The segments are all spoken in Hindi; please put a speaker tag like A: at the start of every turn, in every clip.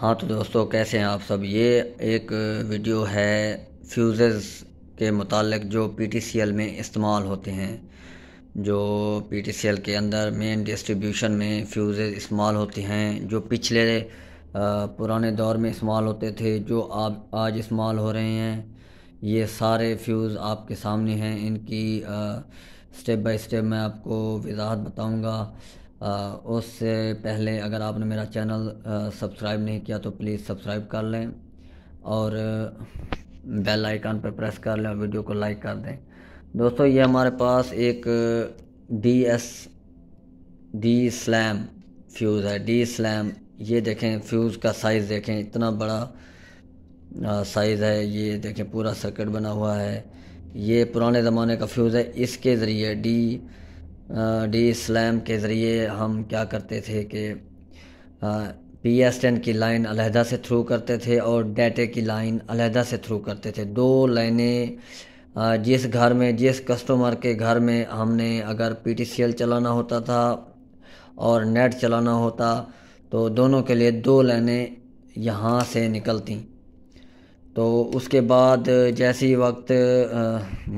A: हाँ तो दोस्तों कैसे हैं आप सब ये एक वीडियो है फ्यूज़ेस के मुतालिक जो पीटीसीएल में इस्तेमाल होते हैं जो पीटीसीएल के अंदर मेन डिस्ट्रीब्यूशन में फ्यूज़ेस इस्तेमाल होते हैं जो पिछले पुराने दौर में इस्तेमाल होते थे जो आप आज इस्तेमाल हो रहे हैं ये सारे फ्यूज़ आपके सामने हैं इनकी स्टेप बाय स्टेप मैं आपको वजाहत बताऊँगा उससे पहले अगर आपने मेरा चैनल सब्सक्राइब नहीं किया तो प्लीज़ सब्सक्राइब कर लें और बेल आइकन पर प्रेस कर लें और वीडियो को लाइक कर दें दोस्तों ये हमारे पास एक D S DSLAM fuse है डी स्लैम ये देखें फ्यूज़ का साइज़ देखें इतना बड़ा साइज़ है ये देखें पूरा सर्किट बना हुआ है ये पुराने ज़माने का फ्यूज़ है इसके ज़रिए डी डी स्लैम के ज़रिए हम क्या करते थे कि पी एस टेन की लाइन अलहदा से थ्रू करते थे और डेटे की लाइन अलहदा से थ्रू करते थे दो लाइनें जिस घर में जिस कस्टमर के घर में हमने अगर पी टी सी एल चलाना होता था और नेट चलाना होता तो दोनों के लिए दो लाइनें यहाँ से निकलती तो उसके बाद जैसे ही वक्त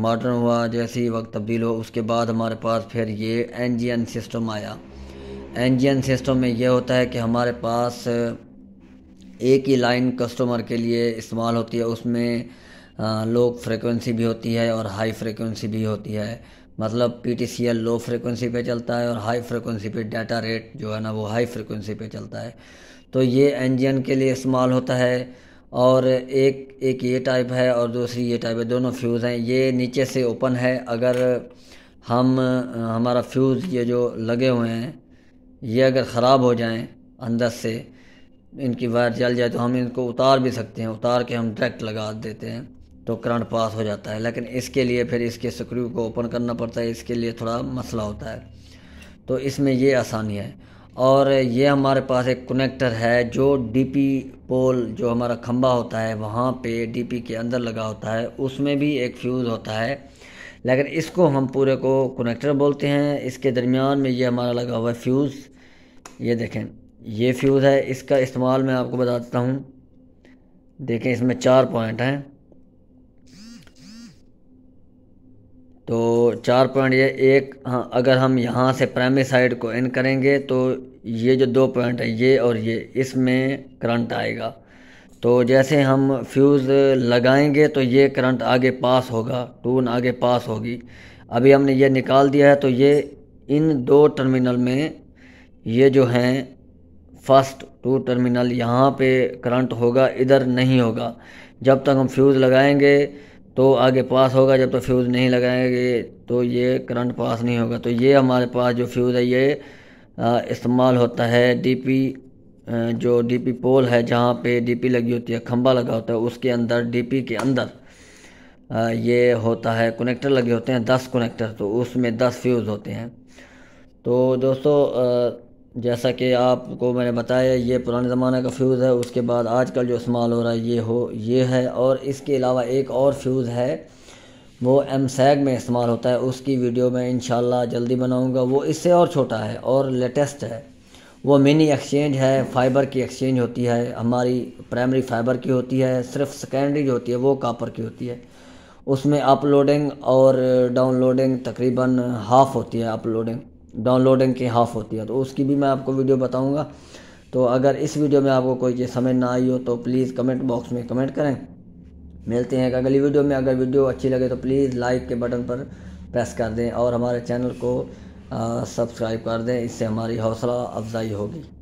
A: मॉडर्न हुआ जैसे ही वक्त तब्दील हुआ उसके बाद हमारे पास फिर ये एन सिस्टम आया एन सिस्टम में यह होता है कि हमारे पास एक ही लाइन कस्टमर के लिए इस्तेमाल होती है उसमें लो फ्रीक्वेंसी भी होती है और हाई फ्रीक्वेंसी भी होती है मतलब P T C L low frequency पे चलता है और हाई फ्रीक्वेंसी पे डाटा रेट जो है ना वो हाई फ्रीक्वेंसी पे चलता है तो ये एन के लिए इस्तेमाल होता है और एक एक ये टाइप है और दूसरी ये टाइप है दोनों फ्यूज़ हैं ये नीचे से ओपन है अगर हम हमारा फ्यूज़ ये जो लगे हुए हैं ये अगर ख़राब हो जाएं अंदर से इनकी वायर जल जाए तो हम इनको उतार भी सकते हैं उतार के हम डायरेक्ट लगा देते हैं तो करंट पास हो जाता है लेकिन इसके लिए फिर इसके स्क्रू को ओपन करना पड़ता है इसके लिए थोड़ा मसला होता है तो इसमें ये आसानी है और ये हमारे पास एक कनेक्टर है जो डीपी पोल जो हमारा खम्बा होता है वहाँ पे डीपी के अंदर लगा होता है उसमें भी एक फ्यूज़ होता है लेकिन इसको हम पूरे को कनेक्टर बोलते हैं इसके दरमियान में ये हमारा लगा हुआ है फ्यूज़ ये देखें ये फ्यूज़ है इसका इस्तेमाल मैं आपको बता देता हूँ देखें इसमें चार पॉइंट हैं तो चार पॉइंट ये एक हाँ अगर हम यहाँ से प्राइमरी साइड को इन करेंगे तो ये जो दो पॉइंट है ये और ये इसमें करंट आएगा तो जैसे हम फ्यूज़ लगाएंगे तो ये करंट आगे पास होगा टून आगे पास होगी अभी हमने ये निकाल दिया है तो ये इन दो टर्मिनल में ये जो हैं फर्स्ट टू टर्मिनल यहाँ पे करंट होगा इधर नहीं होगा जब तक हम फ्यूज़ लगाएंगे तो आगे पास होगा जब तो फ्यूज़ नहीं लगाएंगे तो ये करंट पास नहीं होगा तो ये हमारे पास जो फ्यूज़ है ये इस्तेमाल होता है डीपी जो डीपी पोल है जहाँ पे डीपी लगी होती है खंबा लगा होता है उसके अंदर डीपी के अंदर ये होता है कनेक्टर लगे होते हैं दस कनेक्टर तो उसमें दस फ्यूज़ होते हैं तो दोस्तों जैसा कि आपको मैंने बताया ये पुराने ज़माने का फ्यूज़ है उसके बाद आजकल जो इस्तेमाल हो रहा है ये हो ये है और इसके अलावा एक और फ्यूज़ है वो एम सैग में इस्तेमाल होता है उसकी वीडियो में इन जल्दी बनाऊँगा वो इससे और छोटा है और लेटेस्ट है वो मिनी एक्सचेंज है फाइबर की एक्सचेंज होती है हमारी प्राइमरी फाइबर की होती है सिर्फ सेकेंडरी जो होती है वो कापर की होती है उसमें अपलोडिंग और डाउनलोडिंग तकरीबन हाफ़ होती है अपलोडिंग डाउनलोडिंग की हाफ़ होती है तो उसकी भी मैं आपको वीडियो बताऊंगा तो अगर इस वीडियो में आपको कोई चीज़ समझ ना आई हो तो प्लीज़ कमेंट बॉक्स में कमेंट करें मिलते हैं अगली वीडियो में अगर वीडियो अच्छी लगे तो प्लीज़ लाइक के बटन पर प्रेस कर दें और हमारे चैनल को सब्सक्राइब कर दें इससे हमारी हौसला अफजाई होगी